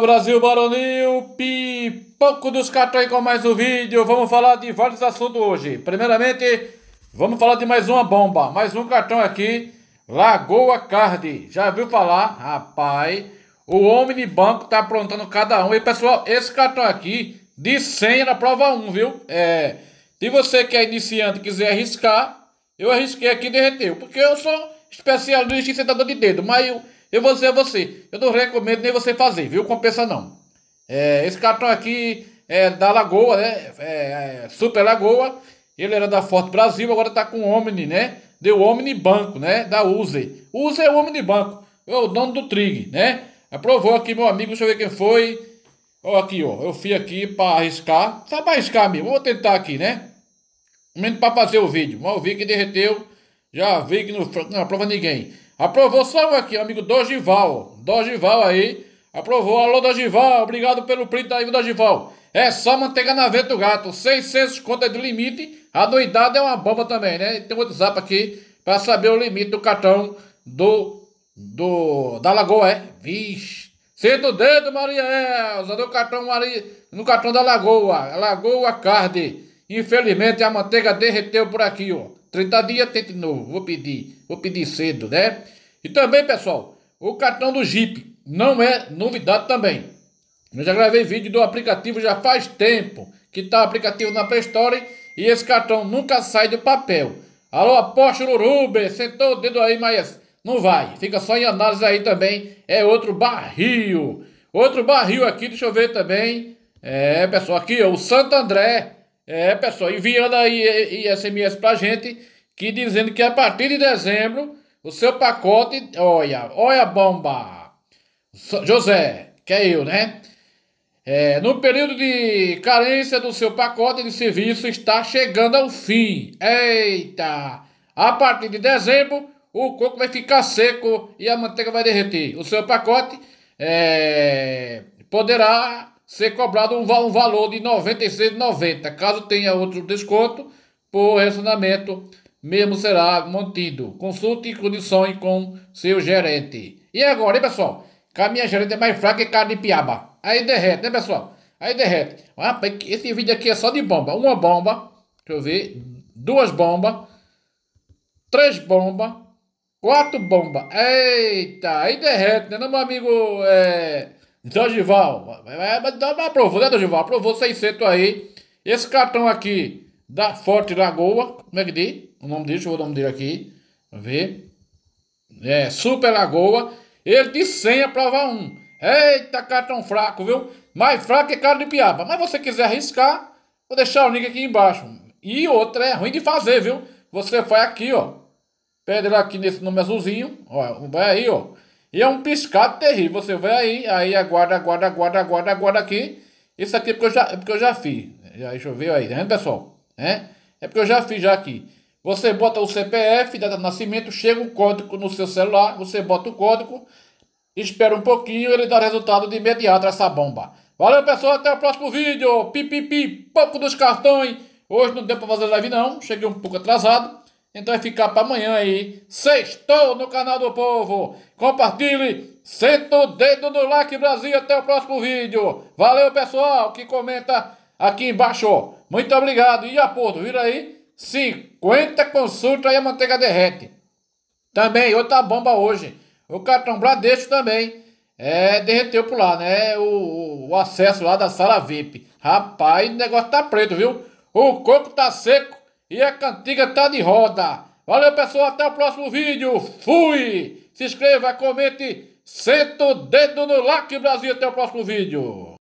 Brasil Baronil, pipoco dos cartões com mais um vídeo. Vamos falar de vários assuntos hoje. Primeiramente, vamos falar de mais uma bomba, mais um cartão aqui. Lagoa Card. Já viu falar? Rapaz, o Omni banco tá aprontando cada um. E pessoal, esse cartão aqui de 100 na prova 1, viu? É. Se você que é iniciante quiser arriscar, eu arrisquei aqui e derreteu. Porque eu sou especialista em sentador de dedo, mas eu eu vou dizer a você, eu não recomendo nem você fazer, viu? Compensa não. É, esse cartão aqui é da Lagoa, né? É, é Super Lagoa. Ele era da Forte Brasil, agora tá com o Omni, né? Deu Omni Banco, né? Da Use. Use é o Omni Banco. É o dono do Trig, né? Aprovou aqui, meu amigo. Deixa eu ver quem foi. Ó, aqui, ó. Eu fui aqui para arriscar. Só pra arriscar mesmo. Vou tentar aqui, né? Menos para fazer o vídeo. Mas eu vi que derreteu. Já vi que não, não aprova ninguém. Aprovou só um aqui, amigo Dogival. Dogival aí. Aprovou. Alô, Dogival. Obrigado pelo print aí, Dogival. É só manteiga na venta do gato. 600 contas de do limite. A anuidade é uma bomba também, né? Tem um WhatsApp aqui para saber o limite do cartão do, do da Lagoa, é? Vixe. Senta o dedo, Maria Elza, no cartão, Maria, no cartão da Lagoa. Lagoa Card. Infelizmente a manteiga derreteu por aqui, ó. 30 dias tenta de novo. Vou pedir, vou pedir cedo, né? E também, pessoal, o cartão do Jeep não é novidade também. Eu já gravei vídeo do aplicativo já faz tempo que tá aplicativo na Play Store e esse cartão nunca sai do papel. Alô, Porsche Rubens, sentou o dedo aí, mas não vai. Fica só em análise aí também. É outro barril. Outro barril aqui, deixa eu ver também. É, pessoal, aqui ó, o Santo André é, pessoal, enviando aí e, e SMS pra gente, que dizendo que a partir de dezembro, o seu pacote, olha, olha a bomba. José, que é eu, né? É, no período de carência do seu pacote de serviço está chegando ao fim. Eita! A partir de dezembro, o coco vai ficar seco e a manteiga vai derreter. O seu pacote é, poderá ser cobrado um, um valor de R$ 96,90. Caso tenha outro desconto por relacionamento, mesmo será mantido. Consulte condições com seu gerente. E agora, hein, pessoal? Caminha gerente é mais fraca que cara de piaba. Aí derrete, né, pessoal? Aí derrete. Rapaz, esse vídeo aqui é só de bomba. Uma bomba, deixa eu ver, duas bombas, três bombas, quatro bombas. Eita, aí derrete, né, meu amigo? É... Então, Gival, dá uma aprovou, né, Gival? Aprovou 600 aí. Esse cartão aqui da Forte Lagoa, como é que diz? O nome dele, deixa eu ver o nome dele aqui. Vamos ver. É, Super Lagoa. Ele de senha aprova 1. Eita, cartão fraco, viu? Mais fraco que cara de piaba. Mas você quiser arriscar, vou deixar o link aqui embaixo. E outra é ruim de fazer, viu? Você vai aqui, ó. Pede lá aqui nesse nome azulzinho. Ó, vai aí, ó. E é um piscado terrível. Você vai aí, aí aguarda, aguarda, aguarda, aguarda, aguarda aqui. Isso aqui é porque eu já, é porque eu já fiz. Já choveu aí, né pessoal? É? é porque eu já fiz já aqui. Você bota o CPF, data de nascimento, chega o código no seu celular, você bota o código, espera um pouquinho, ele dá resultado de imediato essa bomba. Valeu, pessoal, até o próximo vídeo. Pipipi, pi, pi, pouco dos cartões. Hoje não deu para fazer live não, cheguei um pouco atrasado. Então vai ficar para amanhã aí. Sextou no canal do povo. Compartilhe, senta o dedo no like Brasil. Até o próximo vídeo. Valeu, pessoal, que comenta aqui embaixo. Muito obrigado. E Porto, vira aí. 50 consultas e a manteiga derrete. Também, outra bomba hoje. O cartão Bradesco também. É, derreteu por lá, né? O, o acesso lá da sala VIP. Rapaz, o negócio tá preto, viu? O coco tá seco. E a cantiga tá de roda. Valeu, pessoal. Até o próximo vídeo. Fui! Se inscreva, comente, senta o dedo no like, Brasil. Até o próximo vídeo.